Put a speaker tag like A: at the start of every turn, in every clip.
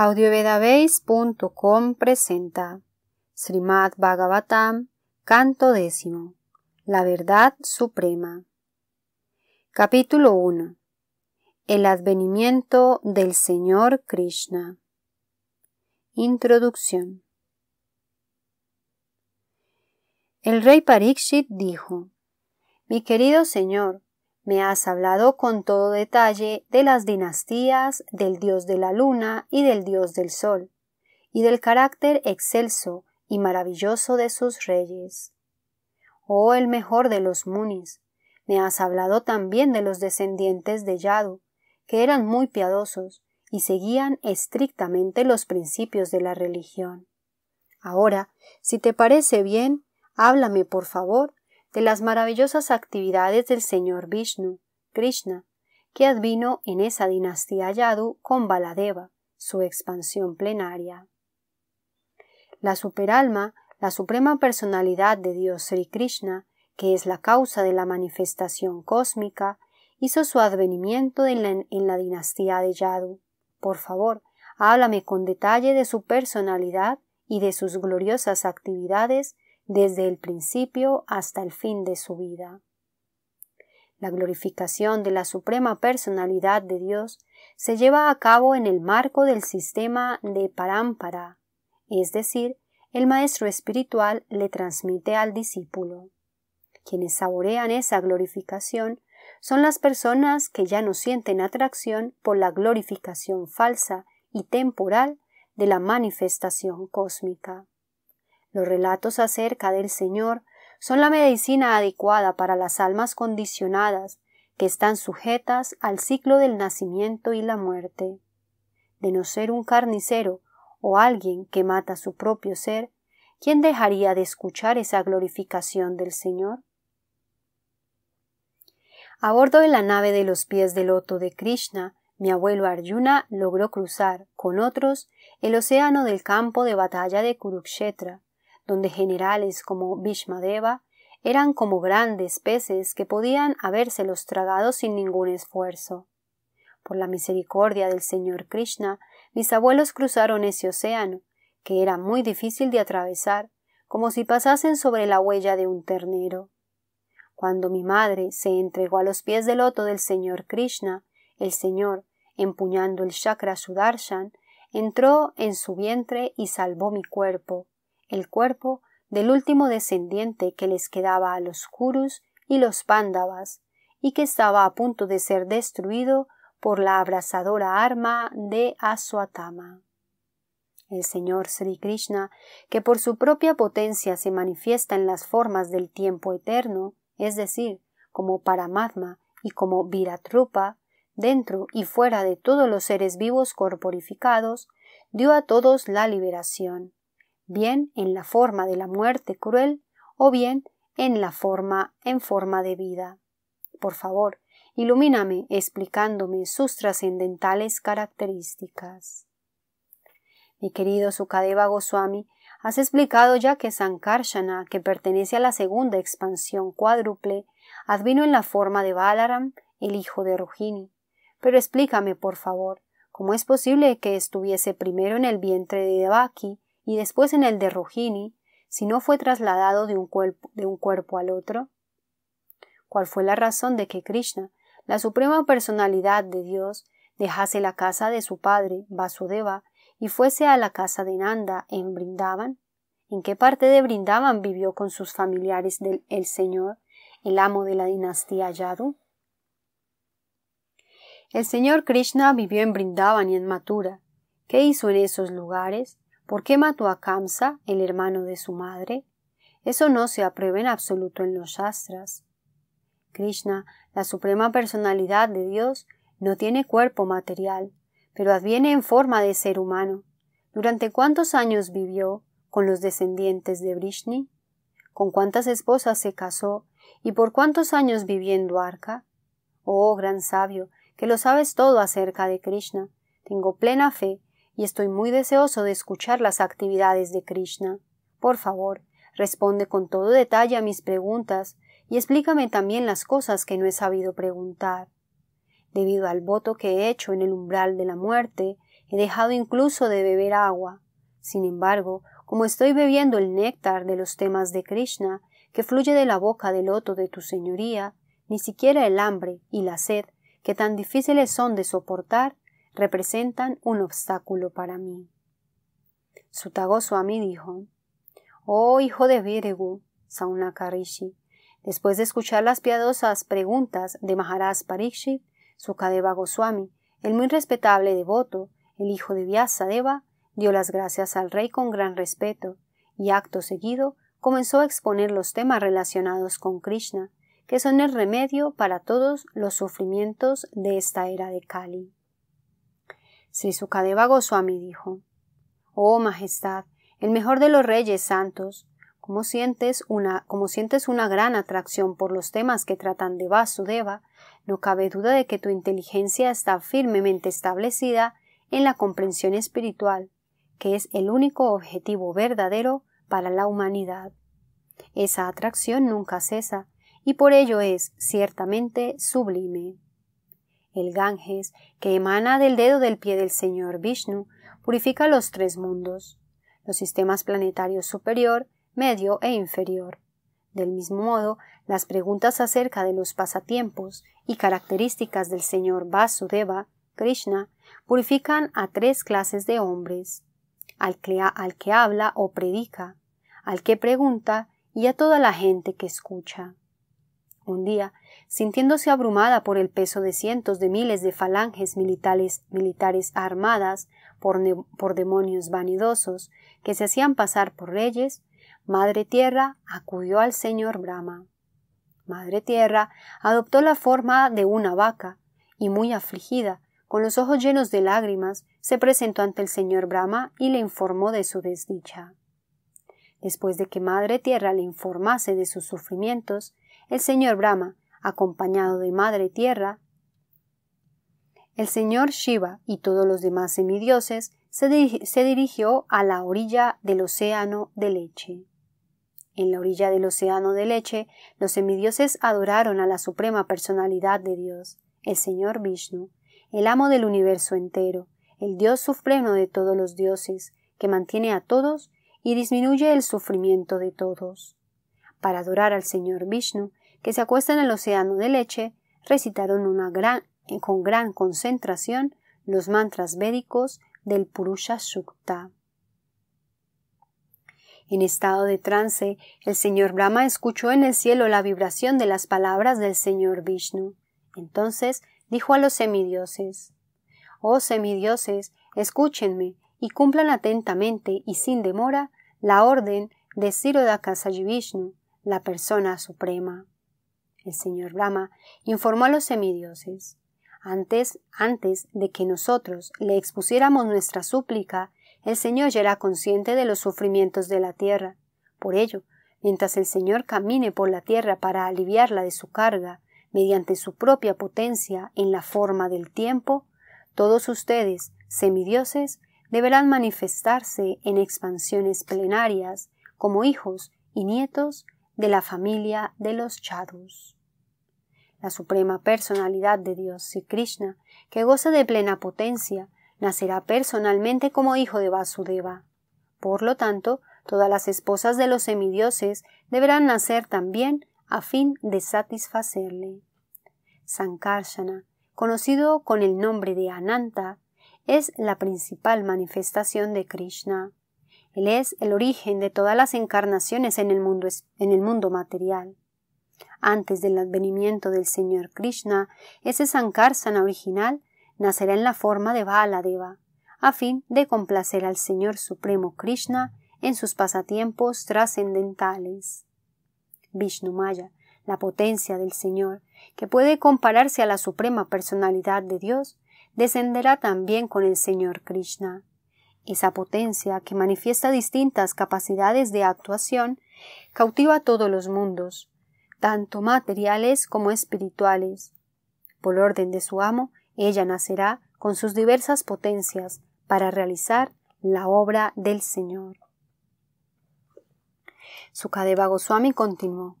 A: audiovedabase.com presenta Srimad Bhagavatam, canto décimo, La Verdad Suprema. Capítulo 1. El advenimiento del Señor Krishna. Introducción. El rey Parikshit dijo, Mi querido Señor, me has hablado con todo detalle de las dinastías, del dios de la luna y del dios del sol, y del carácter excelso y maravilloso de sus reyes. Oh el mejor de los munis, me has hablado también de los descendientes de Yadu, que eran muy piadosos y seguían estrictamente los principios de la religión. Ahora, si te parece bien, háblame por favor de las maravillosas actividades del señor Vishnu, Krishna, que advino en esa dinastía Yadu con Baladeva, su expansión plenaria. La superalma, la suprema personalidad de Dios Sri Krishna, que es la causa de la manifestación cósmica, hizo su advenimiento en la, en la dinastía de Yadu. Por favor, háblame con detalle de su personalidad y de sus gloriosas actividades desde el principio hasta el fin de su vida. La glorificación de la Suprema Personalidad de Dios se lleva a cabo en el marco del sistema de parámpara, es decir, el maestro espiritual le transmite al discípulo. Quienes saborean esa glorificación son las personas que ya no sienten atracción por la glorificación falsa y temporal de la manifestación cósmica. Los relatos acerca del Señor son la medicina adecuada para las almas condicionadas que están sujetas al ciclo del nacimiento y la muerte. De no ser un carnicero o alguien que mata su propio ser, ¿quién dejaría de escuchar esa glorificación del Señor? A bordo de la nave de los pies del loto de Krishna, mi abuelo Arjuna logró cruzar, con otros, el océano del campo de batalla de Kurukshetra, donde generales como Bhishmadeva eran como grandes peces que podían habérselos tragado sin ningún esfuerzo. Por la misericordia del Señor Krishna, mis abuelos cruzaron ese océano, que era muy difícil de atravesar, como si pasasen sobre la huella de un ternero. Cuando mi madre se entregó a los pies del loto del Señor Krishna, el Señor, empuñando el chakra Sudarshan, entró en su vientre y salvó mi cuerpo el cuerpo del último descendiente que les quedaba a los Kurus y los Pándavas, y que estaba a punto de ser destruido por la abrasadora arma de Aswatama. El Señor Sri Krishna, que por su propia potencia se manifiesta en las formas del tiempo eterno, es decir, como Paramatma y como Viratrupa, dentro y fuera de todos los seres vivos corporificados, dio a todos la liberación bien en la forma de la muerte cruel o bien en la forma en forma de vida. Por favor, ilumíname explicándome sus trascendentales características. Mi querido Sukadeva Goswami, has explicado ya que Sankarsana, que pertenece a la segunda expansión cuádruple, advino en la forma de Balaram, el hijo de Rohini. Pero explícame, por favor, cómo es posible que estuviese primero en el vientre de Devaki y después en el de Rujini si no fue trasladado de un, cuerpo, de un cuerpo al otro? ¿Cuál fue la razón de que Krishna, la suprema personalidad de Dios, dejase la casa de su padre, Vasudeva, y fuese a la casa de Nanda en Brindaban ¿En qué parte de Brindaban vivió con sus familiares del el Señor, el amo de la dinastía Yadu? El Señor Krishna vivió en Brindaban y en Mathura. ¿Qué hizo en esos lugares? ¿Por qué mató a Kamsa, el hermano de su madre? Eso no se aprueba en absoluto en los Shastras. Krishna, la suprema personalidad de Dios, no tiene cuerpo material, pero adviene en forma de ser humano. ¿Durante cuántos años vivió con los descendientes de Brishni? ¿Con cuántas esposas se casó? ¿Y por cuántos años vivió en Dwarka? Oh, gran sabio, que lo sabes todo acerca de Krishna. Tengo plena fe y estoy muy deseoso de escuchar las actividades de Krishna. Por favor, responde con todo detalle a mis preguntas y explícame también las cosas que no he sabido preguntar. Debido al voto que he hecho en el umbral de la muerte, he dejado incluso de beber agua. Sin embargo, como estoy bebiendo el néctar de los temas de Krishna, que fluye de la boca del loto de tu señoría, ni siquiera el hambre y la sed, que tan difíciles son de soportar, representan un obstáculo para mí. Sutagoswami dijo, Oh hijo de Viregu, Saunakarishi, después de escuchar las piadosas preguntas de Maharaj Parikshit, Sukadeva Goswami, el muy respetable devoto, el hijo de Vyasadeva, dio las gracias al rey con gran respeto y acto seguido comenzó a exponer los temas relacionados con Krishna, que son el remedio para todos los sufrimientos de esta era de Kali. Sri Sukadeva Goswami dijo, Oh Majestad, el mejor de los reyes santos, como sientes una, como sientes una gran atracción por los temas que tratan de Vasudeva, no cabe duda de que tu inteligencia está firmemente establecida en la comprensión espiritual, que es el único objetivo verdadero para la humanidad. Esa atracción nunca cesa, y por ello es ciertamente sublime el Ganges, que emana del dedo del pie del Señor Vishnu, purifica los tres mundos, los sistemas planetarios superior, medio e inferior. Del mismo modo, las preguntas acerca de los pasatiempos y características del señor Vasudeva, Krishna, purifican a tres clases de hombres, al que, al que habla o predica, al que pregunta y a toda la gente que escucha un día, sintiéndose abrumada por el peso de cientos de miles de falanges militares, militares armadas por, por demonios vanidosos que se hacían pasar por reyes, Madre Tierra acudió al señor Brahma. Madre Tierra adoptó la forma de una vaca, y muy afligida, con los ojos llenos de lágrimas, se presentó ante el señor Brahma y le informó de su desdicha. Después de que Madre Tierra le informase de sus sufrimientos, el señor Brahma, acompañado de Madre Tierra, el señor Shiva y todos los demás semidioses se, dirigió a la orilla del océano de leche. En la orilla del océano de leche, los semidioses adoraron a la suprema personalidad de Dios, el señor Vishnu, el amo del universo entero, el Dios supremo de todos los dioses, que mantiene a todos y disminuye el sufrimiento de todos. Para adorar al Señor Vishnu que se acuestan en el océano de leche, recitaron una gran, eh, con gran concentración los mantras védicos del Purusha Sukta. En estado de trance, el señor Brahma escuchó en el cielo la vibración de las palabras del señor Vishnu. Entonces dijo a los semidioses, Oh semidioses, escúchenme y cumplan atentamente y sin demora la orden de Vishnu, la persona suprema. El señor Brahma informó a los semidioses, antes, antes de que nosotros le expusiéramos nuestra súplica, el Señor ya era consciente de los sufrimientos de la tierra. Por ello, mientras el Señor camine por la tierra para aliviarla de su carga, mediante su propia potencia en la forma del tiempo, todos ustedes, semidioses, deberán manifestarse en expansiones plenarias como hijos y nietos de la familia de los Chadus. La suprema personalidad de Dios, Sri Krishna, que goza de plena potencia, nacerá personalmente como hijo de Vasudeva. Por lo tanto, todas las esposas de los semidioses deberán nacer también a fin de satisfacerle. Sankarsana, conocido con el nombre de Ananta, es la principal manifestación de Krishna. Él es el origen de todas las encarnaciones en el mundo, en el mundo material. Antes del advenimiento del Señor Krishna, ese Sankarsana original nacerá en la forma de Baladeva, a fin de complacer al Señor Supremo Krishna en sus pasatiempos trascendentales. Vishnumaya, la potencia del Señor, que puede compararse a la Suprema Personalidad de Dios, descenderá también con el Señor Krishna. Esa potencia, que manifiesta distintas capacidades de actuación, cautiva a todos los mundos, tanto materiales como espirituales. Por orden de su amo, ella nacerá con sus diversas potencias para realizar la obra del Señor. Su cadeva Goswami continuó.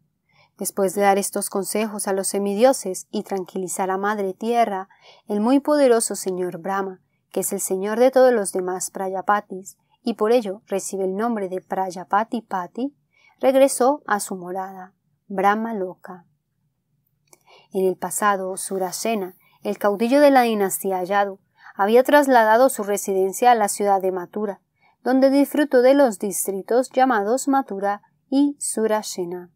A: Después de dar estos consejos a los semidioses y tranquilizar a Madre Tierra, el muy poderoso señor Brahma que es el señor de todos los demás Prayapatis, y por ello recibe el nombre de Prayapati Pati, regresó a su morada, Brahma Loka. En el pasado, Surasena, el caudillo de la dinastía Yadu, había trasladado su residencia a la ciudad de Matura, donde disfrutó de los distritos llamados Matura y Surasena.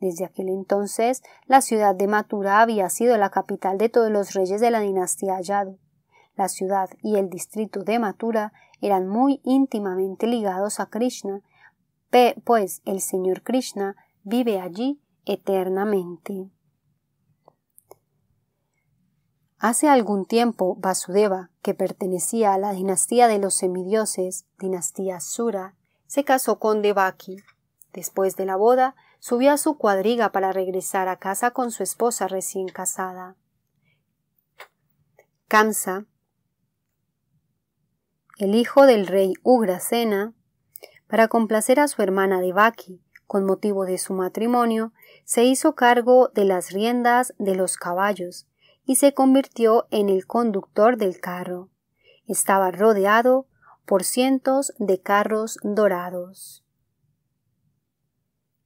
A: Desde aquel entonces, la ciudad de Matura había sido la capital de todos los reyes de la dinastía Yadu. La ciudad y el distrito de Mathura eran muy íntimamente ligados a Krishna, pues el Señor Krishna vive allí eternamente. Hace algún tiempo, Vasudeva, que pertenecía a la dinastía de los semidioses, dinastía Sura, se casó con Devaki. Después de la boda, subió a su cuadriga para regresar a casa con su esposa recién casada. Kamsa, el hijo del rey Ugrasena, para complacer a su hermana Devaki con motivo de su matrimonio, se hizo cargo de las riendas de los caballos y se convirtió en el conductor del carro. Estaba rodeado por cientos de carros dorados.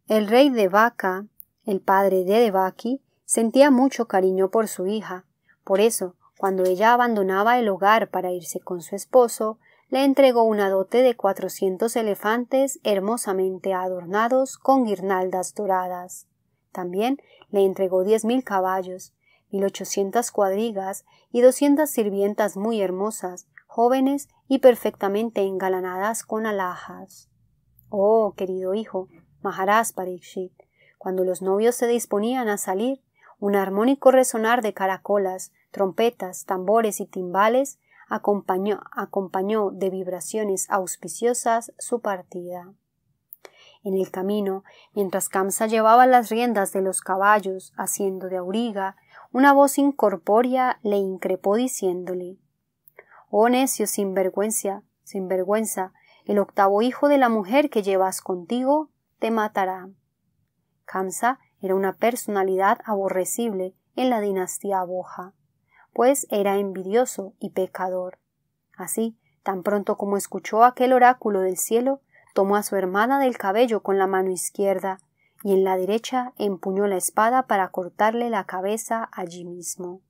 A: El rey de Vaca, el padre de Devaki, sentía mucho cariño por su hija, por eso cuando ella abandonaba el hogar para irse con su esposo, le entregó una dote de cuatrocientos elefantes hermosamente adornados con guirnaldas doradas. También le entregó diez mil caballos, mil ochocientas cuadrigas y doscientas sirvientas muy hermosas, jóvenes y perfectamente engalanadas con alhajas. Oh, querido hijo, majarás Parishit. cuando los novios se disponían a salir, un armónico resonar de caracolas, trompetas, tambores y timbales, acompañó, de vibraciones auspiciosas su partida. En el camino, mientras Kamsa llevaba las riendas de los caballos, haciendo de auriga, una voz incorpórea le increpó diciéndole Oh necio sin vergüenza, sin vergüenza, el octavo hijo de la mujer que llevas contigo te matará. Kamsa era una personalidad aborrecible en la dinastía Boja pues era envidioso y pecador. Así, tan pronto como escuchó aquel oráculo del cielo, tomó a su hermana del cabello con la mano izquierda y en la derecha empuñó la espada para cortarle la cabeza allí mismo.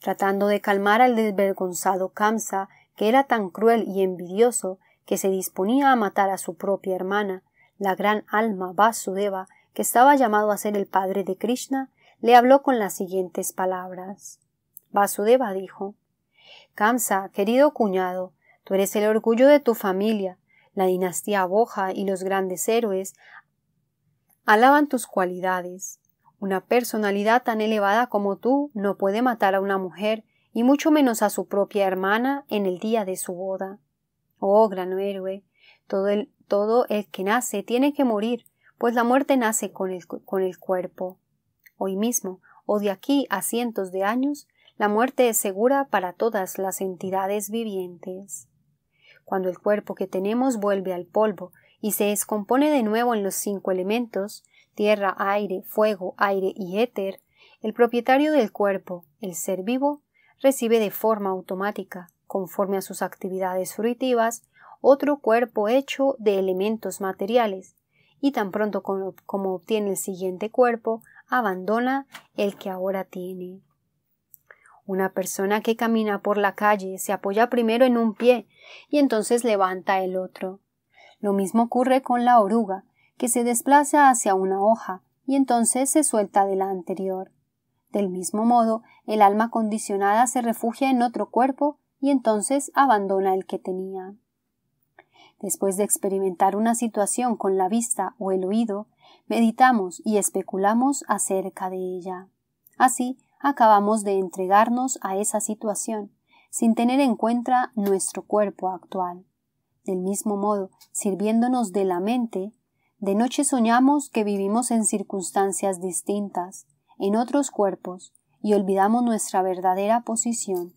A: Tratando de calmar al desvergonzado Kamsa, que era tan cruel y envidioso que se disponía a matar a su propia hermana, la gran alma Vasudeva, que estaba llamado a ser el padre de Krishna, le habló con las siguientes palabras. Vasudeva dijo Kamsa, querido cuñado, tú eres el orgullo de tu familia. La dinastía Boja y los grandes héroes alaban tus cualidades. Una personalidad tan elevada como tú no puede matar a una mujer y mucho menos a su propia hermana en el día de su boda. Oh gran héroe, todo el, todo que nace tiene que morir, pues la muerte nace con el cuerpo hoy mismo o de aquí a cientos de años, la muerte es segura para todas las entidades vivientes. Cuando el cuerpo que tenemos vuelve al polvo y se descompone de nuevo en los cinco elementos tierra, aire, fuego, aire y éter, el propietario del cuerpo, el ser vivo, recibe de forma automática, conforme a sus actividades fruitivas, otro cuerpo hecho de elementos materiales, y tan pronto como, obtiene el siguiente cuerpo, abandona el que ahora tiene. Una persona que camina por la calle se apoya primero en un pie y entonces levanta el otro. Lo mismo ocurre con la oruga, que se desplaza hacia una hoja y entonces se suelta de la anterior. Del mismo modo, el alma condicionada se refugia en otro cuerpo y entonces abandona el que tenía. Después de experimentar una situación con la vista o el oído, meditamos y especulamos acerca de ella. Así, acabamos de entregarnos a esa situación, sin tener en cuenta nuestro cuerpo actual. Del mismo modo, sirviéndonos de la mente, de noche soñamos que vivimos en circunstancias distintas, en otros cuerpos, y olvidamos nuestra verdadera posición.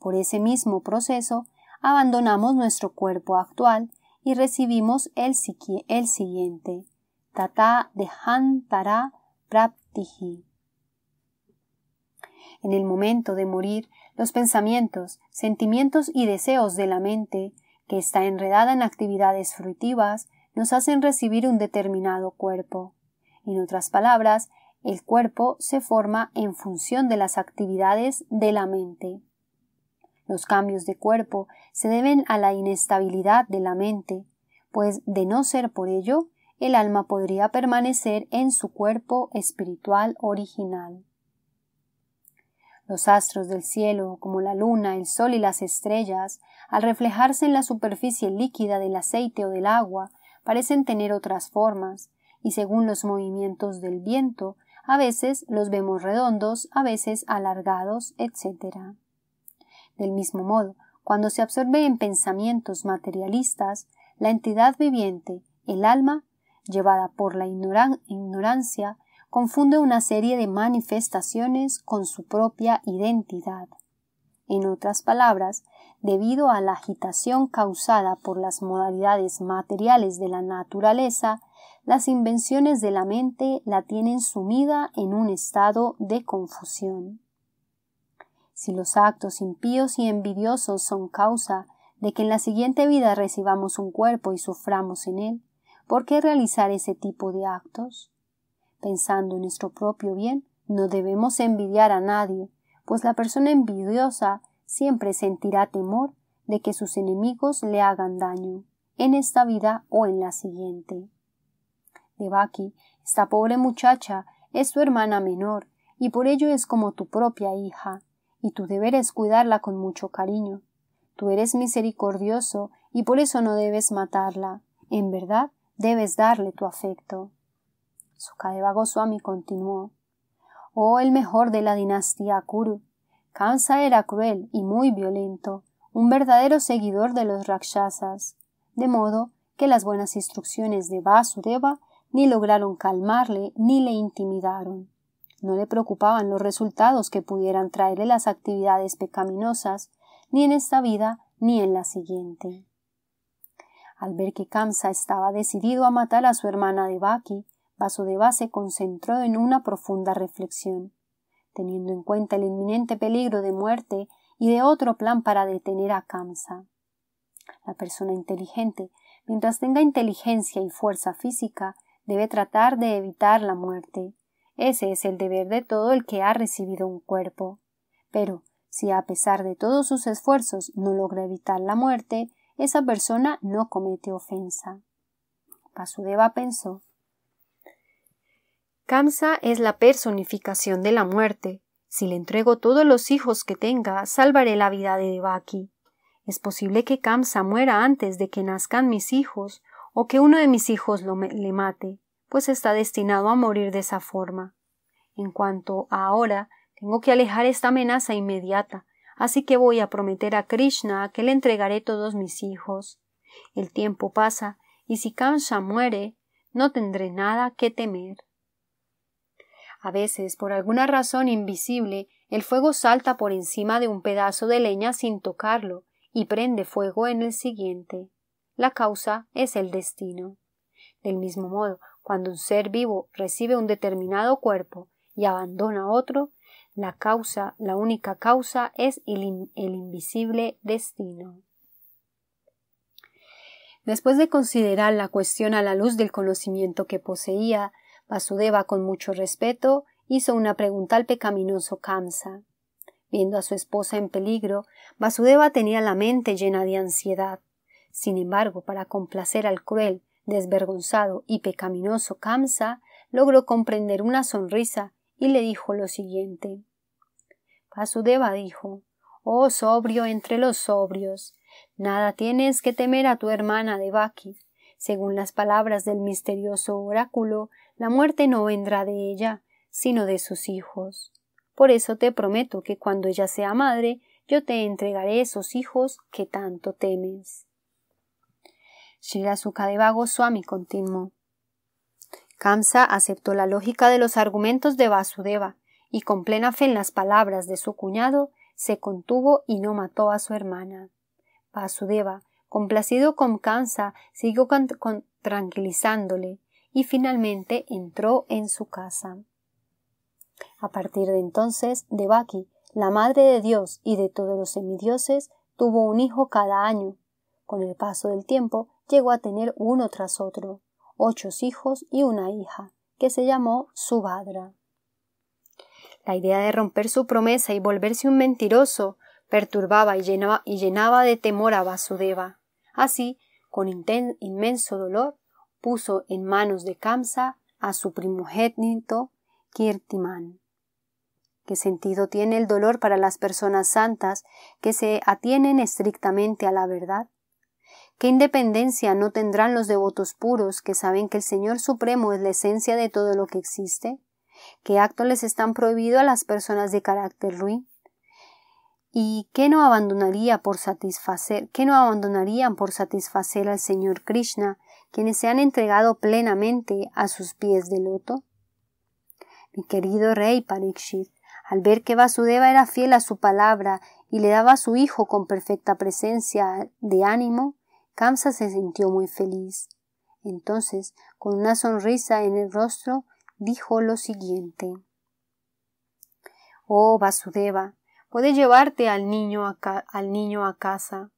A: Por ese mismo proceso, abandonamos nuestro cuerpo actual y recibimos el, siguiente, Tata Dehantara Praptihi. En el momento de morir, los pensamientos, sentimientos y deseos de la mente, que está enredada en actividades fruitivas, nos hacen recibir un determinado cuerpo. En otras palabras, el cuerpo se forma en función de las actividades de la mente. Los cambios de cuerpo se deben a la inestabilidad de la mente, pues de no ser por ello, el alma podría permanecer en su cuerpo espiritual original. Los astros del cielo, como la luna, el sol y las estrellas, al reflejarse en la superficie líquida del aceite o del agua, parecen tener otras formas, y según los movimientos del viento, a veces los vemos redondos, a veces alargados, etc. Del mismo modo, cuando se absorbe en pensamientos materialistas, la entidad viviente, el alma, llevada por la ignorancia, confunde una serie de manifestaciones con su propia identidad. En otras palabras, debido a la agitación causada por las modalidades materiales de la naturaleza, las invenciones de la mente la tienen sumida en un estado de confusión. Si los actos impíos y envidiosos son causa de que en la siguiente vida recibamos un cuerpo y suframos en él, ¿por qué realizar ese tipo de actos? Pensando en nuestro propio bien, no debemos envidiar a nadie, pues la persona envidiosa siempre sentirá temor de que sus enemigos le hagan daño, en esta vida o en la siguiente. De Baki, esta pobre muchacha es tu hermana menor, y por ello es como tu propia hija y tu deber es cuidarla con mucho cariño. Tú eres misericordioso y por eso no debes matarla. En verdad, debes darle tu afecto. Sukadeva Goswami continuó. Oh, el mejor de la dinastía Kuru. Kansa era cruel y muy violento, un verdadero seguidor de los Rakshasas, de modo que las buenas instrucciones de Vasudeva ni lograron calmarle ni le intimidaron. No le preocupaban los resultados que pudieran traerle las actividades pecaminosas, ni en esta vida ni en la siguiente. Al ver que Kamsa estaba decidido a matar a su hermana de Devaki, Vasudeva se concentró en una profunda reflexión. Teniendo en cuenta el inminente peligro de muerte y de otro plan para detener a Kamsa. La persona inteligente, mientras tenga inteligencia y fuerza física, debe tratar de evitar la muerte, ese es el deber de todo el que ha recibido un cuerpo. Pero, si a pesar de todos sus esfuerzos no logra evitar la muerte, esa persona no comete ofensa. Pasudeva pensó. Kamsa es la personificación de la muerte. Si le entrego todos los hijos que tenga, salvaré la vida de Devaki. Es posible que Kamsa muera antes de que nazcan mis hijos, o que uno de mis hijos le mate pues está destinado a morir de esa forma. En cuanto a ahora, tengo que alejar esta amenaza inmediata, así que voy a prometer a Krishna que le entregaré todos mis hijos. El tiempo pasa, y si Kamsa muere, no tendré nada que temer. A veces, por alguna razón invisible, el fuego salta por encima de un pedazo de leña sin tocarlo y prende fuego en el siguiente. La causa es el destino. Del mismo modo, cuando un ser vivo recibe un determinado cuerpo y abandona otro, la causa, la única causa es el, el, invisible destino. Después de considerar la cuestión a la luz del conocimiento que poseía, Vasudeva con mucho respeto hizo una pregunta al pecaminoso Kamsa. Viendo a su esposa en peligro, Vasudeva tenía la mente llena de ansiedad. Sin embargo, para complacer al cruel Desvergonzado y pecaminoso Kamsa logró comprender una sonrisa y le dijo lo siguiente. Pasudeva dijo, Oh sobrio entre los sobrios, nada tienes que temer a tu hermana Baki. Según las palabras del misterioso oráculo, la muerte no vendrá de ella, sino de sus hijos. Por eso te prometo que cuando ella sea madre, yo te entregaré esos hijos que tanto temes. Srila a Goswami continuó. Kamsa aceptó la lógica de los argumentos de Vasudeva y con plena fe en las palabras de su cuñado, se contuvo y no mató a su hermana. Vasudeva, complacido con Kamsa, siguió tranquilizándole y finalmente entró en su casa. A partir de entonces, Devaki, la madre de Dios y de todos los semidioses, tuvo un hijo cada año. Con el paso del tiempo, llegó a tener uno tras otro, ocho hijos y una hija, que se llamó Subhadra. La idea de romper su promesa y volverse un mentiroso perturbaba y llenaba, y llenaba de temor a Vasudeva. Así, con inmenso dolor, puso en manos de Kamsa a su primogénito Kirtiman. ¿Qué sentido tiene el dolor para las personas santas que se atienen estrictamente a la verdad? ¿Qué independencia no tendrán los devotos puros que saben que el Señor Supremo es la esencia de todo lo que existe? ¿Qué actos les están prohibidos a las personas de carácter ruin? ¿Y qué no abandonaría por satisfacer, qué no abandonarían por satisfacer al Señor Krishna, quienes se han entregado plenamente a sus pies de loto? Mi querido rey Parikshit, al ver que Vasudeva era fiel a su palabra y le daba a su hijo con perfecta presencia de ánimo, Kamsa se sintió muy feliz. Entonces, con una sonrisa en el rostro, dijo lo siguiente. Oh Vasudeva, puedes llevarte al niño a, al niño a casa.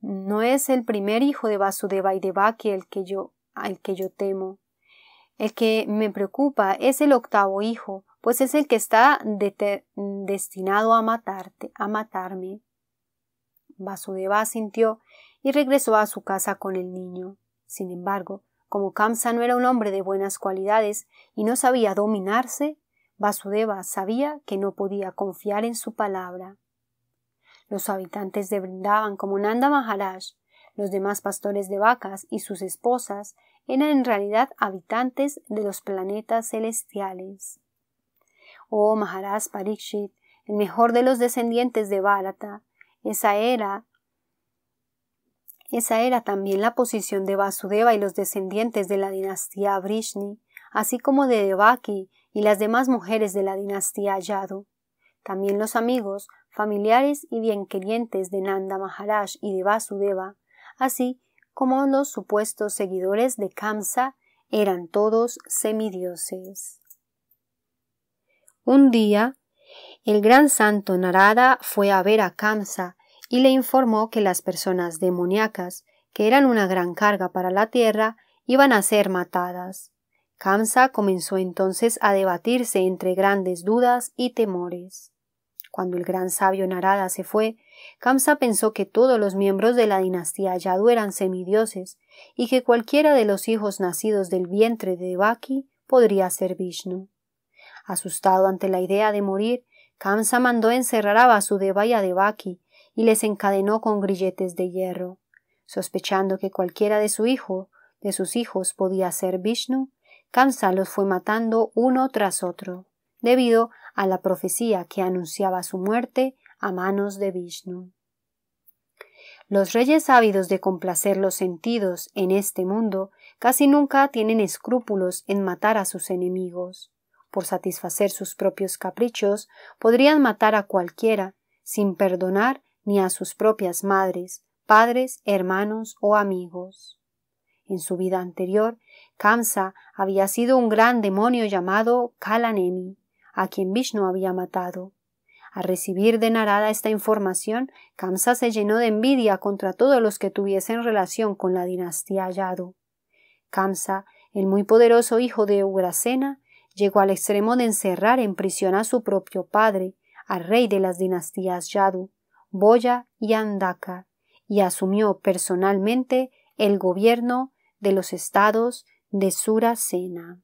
A: No es el primer hijo de Vasudeva y de Baki el que yo, al que yo temo. El que me preocupa es el octavo hijo, pues es el que está destinado a matarte, a matarme. Vasudeva sintió y regresó a su casa con el niño. Sin embargo, como Kamsa no era un hombre de buenas cualidades y no sabía dominarse, Vasudeva sabía que no podía confiar en su palabra. Los habitantes de Brindaban como Nanda Maharaj, los demás pastores de vacas y sus esposas eran en realidad habitantes de los planetas celestiales. Oh Maharaj Parikshit, el mejor de los descendientes de Bharata, esa era esa era también la posición de Vasudeva y los descendientes de la dinastía Vrishni, así como de Devaki y las demás mujeres de la dinastía Yadu. También los amigos, familiares y bienquerientes de Nanda Maharaj y de Vasudeva, así como los supuestos seguidores de Kamsa, eran todos semidioses. Un día, el gran santo Narada fue a ver a Kamsa y le informó que las personas demoníacas, que eran una gran carga para la tierra, iban a ser matadas. Kamsa comenzó entonces a debatirse entre grandes dudas y temores. Cuando el gran sabio Narada se fue, Kamsa pensó que todos los miembros de la dinastía Yadu eran semidioses y que cualquiera de los hijos nacidos del vientre de Devaki podría ser Vishnu. Asustado ante la idea de morir, Kamsa mandó encerrar a Vasudeva y de Devaki y les encadenó con grilletes de hierro, sospechando que cualquiera de su hijo, de sus hijos podía ser Vishnu, Kamsa los fue matando uno tras otro, debido a la profecía que anunciaba su muerte a manos de Vishnu. Los reyes ávidos de complacer los sentidos en este mundo casi nunca tienen escrúpulos en matar a sus enemigos. Por satisfacer sus propios caprichos, podrían matar a cualquiera, sin perdonar ni a sus propias madres, padres, hermanos o amigos. En su vida anterior, Kamsa había sido un gran demonio llamado Kalanemi, a quien Vishnu había matado. Al recibir de Narada esta información, Kamsa se llenó de envidia contra todos los que tuviesen relación con la dinastía Yadu. Kamsa, el muy poderoso hijo de Ugrasena, llegó al extremo de encerrar en prisión a su propio padre, al rey de las dinastías Yadu, Boya y Andaka y asumió personalmente el gobierno de los estados de Suracena.